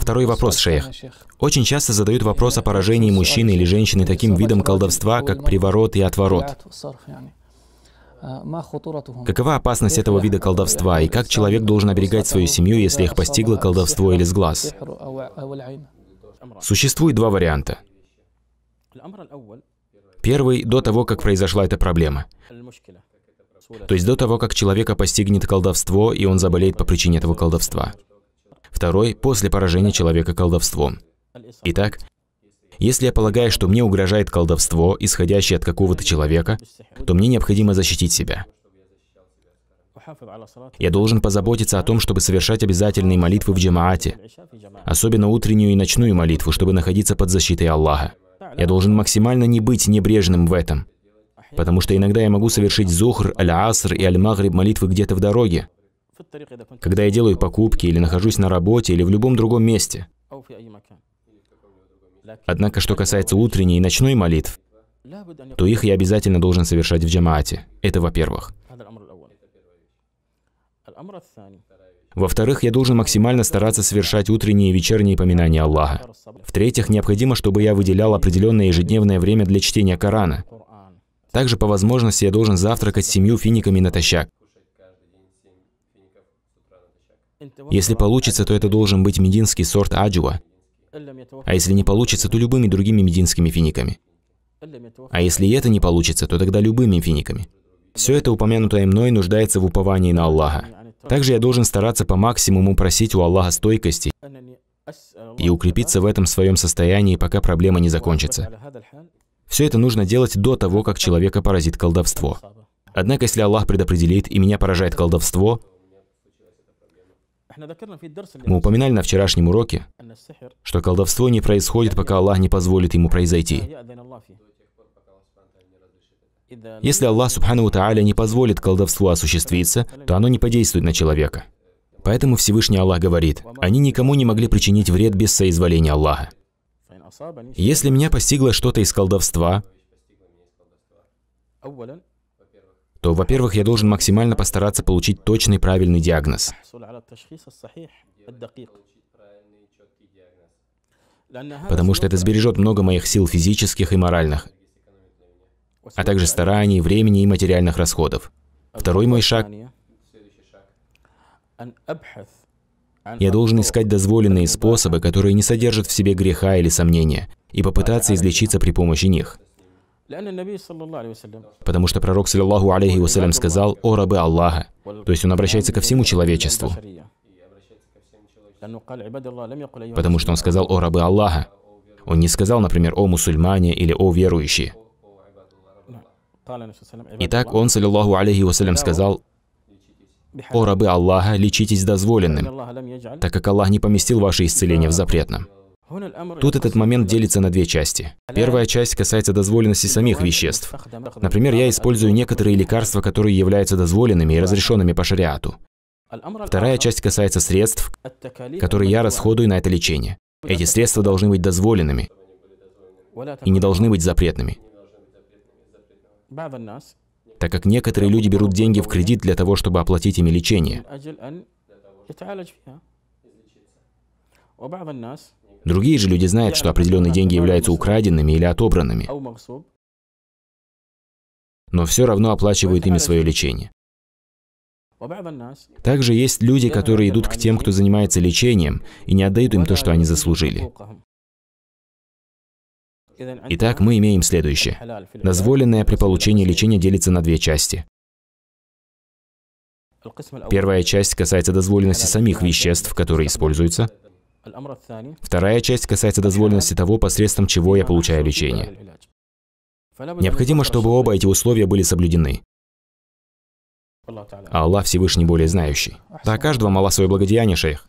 Второй вопрос, шейх. Очень часто задают вопрос о поражении мужчины или женщины таким видом колдовства, как приворот и отворот. Какова опасность этого вида колдовства, и как человек должен оберегать свою семью, если их постигло колдовство или сглаз? Существует два варианта. Первый – до того, как произошла эта проблема. То есть до того, как человека постигнет колдовство, и он заболеет по причине этого колдовства второй – после поражения человека колдовством. Итак, если я полагаю, что мне угрожает колдовство, исходящее от какого-то человека, то мне необходимо защитить себя. Я должен позаботиться о том, чтобы совершать обязательные молитвы в джамаате, особенно утреннюю и ночную молитву, чтобы находиться под защитой Аллаха. Я должен максимально не быть небрежным в этом, потому что иногда я могу совершить зухр, аль-аср и аль-магриб молитвы где-то в дороге, когда я делаю покупки или нахожусь на работе или в любом другом месте. Однако, что касается утренней и ночной молитв, то их я обязательно должен совершать в джамаате. Это во-первых. Во-вторых, я должен максимально стараться совершать утренние и вечерние поминания Аллаха. В-третьих, необходимо, чтобы я выделял определенное ежедневное время для чтения Корана. Также, по возможности, я должен завтракать с семью финиками натощак. Если получится, то это должен быть мединский сорт аджуа. А если не получится, то любыми другими мединскими финиками. А если и это не получится, то тогда любыми финиками. Все это упомянутое мной нуждается в уповании на Аллаха. Также я должен стараться по максимуму просить у Аллаха стойкости и укрепиться в этом своем состоянии, пока проблема не закончится. Все это нужно делать до того, как человека поразит колдовство. Однако, если Аллах предопределит и меня поражает колдовство, мы упоминали на вчерашнем уроке, что колдовство не происходит, пока Аллах не позволит ему произойти. Если Аллах Субхану Тааля не позволит колдовству осуществиться, то оно не подействует на человека. Поэтому Всевышний Аллах говорит, «Они никому не могли причинить вред без соизволения Аллаха». Если меня постигло что-то из колдовства, то, во-первых, я должен максимально постараться получить точный правильный диагноз. Потому что это сбережет много моих сил физических и моральных, а также стараний, времени и материальных расходов. Второй мой шаг я должен искать дозволенные способы, которые не содержат в себе греха или сомнения, и попытаться излечиться при помощи них. Потому что пророк, саллиллаху алейхи вассалям, сказал «О рабы Аллаха», то есть он обращается ко всему человечеству. Потому что он сказал «О рабы Аллаха». Он не сказал, например, «О мусульмане» или «О верующие». Итак, он, саллиллаху алейхи вассалям, сказал «О рабы Аллаха, лечитесь дозволенным, так как Аллах не поместил ваше исцеление в запретном». Тут этот момент делится на две части. Первая часть касается дозволенности самих веществ. Например, я использую некоторые лекарства, которые являются дозволенными и разрешенными по шариату. Вторая часть касается средств, которые я расходую на это лечение. Эти средства должны быть дозволенными и не должны быть запретными. Так как некоторые люди берут деньги в кредит для того, чтобы оплатить ими лечение. Другие же люди знают, что определенные деньги являются украденными или отобранными, но все равно оплачивают ими свое лечение. Также есть люди, которые идут к тем, кто занимается лечением, и не отдают им то, что они заслужили. Итак, мы имеем следующее. Дозволенное при получении лечения делится на две части. Первая часть касается дозволенности самих веществ, которые используются. Вторая часть касается дозволенности того, посредством чего я получаю лечение. Необходимо, чтобы оба эти условия были соблюдены. А Аллах Всевышний более знающий. Да, каждого мало свое благодеяние, шейх.